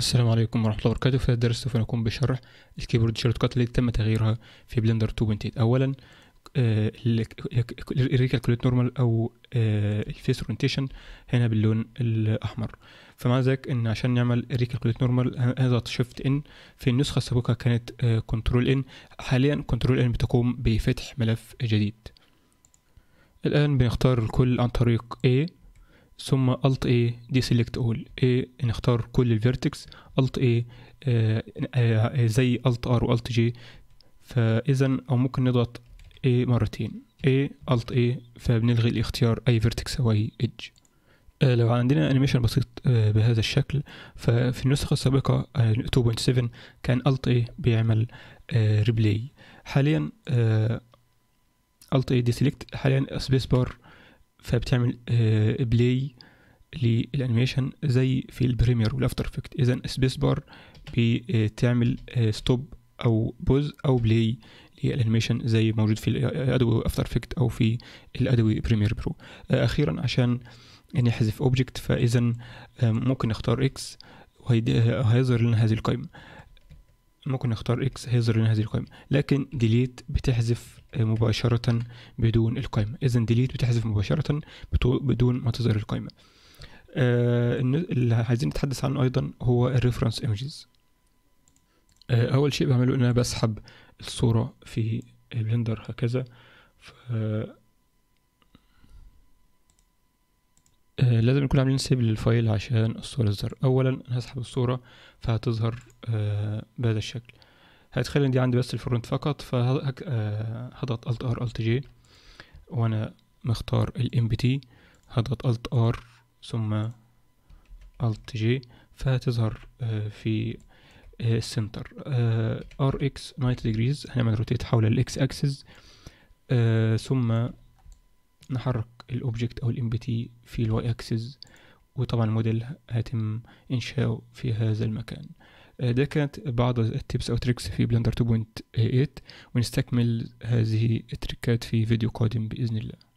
السلام عليكم ورحمة الله وبركاته في هذا الدرس سوف نقوم بشرح الكيبورد شورت كات التي تم تغييرها في بلندر 2.8 أولا كلوت آه، نورمال أو آه، الفيس اورينتيشن هنا باللون الأحمر فمع ذلك ان عشان نعمل كلوت نورمال هنضغط شيفت ان في النسخه السابقه كانت كنترول آه، ان حاليا كنترول ان بتقوم بفتح ملف جديد الان بنختار الكل عن طريق A ثم Alt A Deselect All A نختار كل الفيرتكس Alt A آه، آه، زي Alt R و Alt J فإذا أو ممكن نضغط A مرتين A Alt A فبنلغي الاختيار أي فيرتكس أو أي Edge لو عندنا انيميشن بسيط آه، بهذا الشكل ففي النسخة السابقة 2.7 كان Alt A بيعمل ريبلاي حاليا Alt A Deselect حاليا سبيس بار فبتعمل بلاي آه، للانيميشن زي في البريمير والافتر افكت اذا سبيس بار بتعمل آه، ستوب آه، او بوز او بلاي للانيميشن زي موجود في ادوي افتر افكت او في الادوي بريمير برو اخيرا عشان نحذف يعني اوبجكت فاذا ممكن نختار اكس وهيظهر لنا هذه القائمه ممكن نختار اكس هيظهر لنا هذه القائمه لكن ديليت بتحذف آه، مباشره بدون القائمه اذا ديليت بتحذف مباشره بدون ما تظهر القائمه آه اللي عايزين نتحدث عنه ايضا هو الريفرنس ايمجز آه اول شيء بعمله ان انا بسحب الصوره في بلندر هكذا آه، لازم نكون عاملين سيف للفايل عشان الصورة تظهر اولا انا هسحب الصورة فهتظهر آه، بهذا الشكل هتخلي دي عندي بس الفرونت فقط فهضغط آه، Alt R Alt جي وانا مختار ال MPT هضغط Alt R ثم Alt جي فهتظهر في السنتر ار اكس 90 degrees هنعمل روتيت حول الاكس اكسس ثم نحرك الاوبجكت او الام بي في الواي اكسس وطبعا الموديل هيتم انشاؤه في هذا المكان آه، ده كانت بعض التبس او تريكس في بلندر 2.8 ونستكمل هذه التريكات في فيديو قادم باذن الله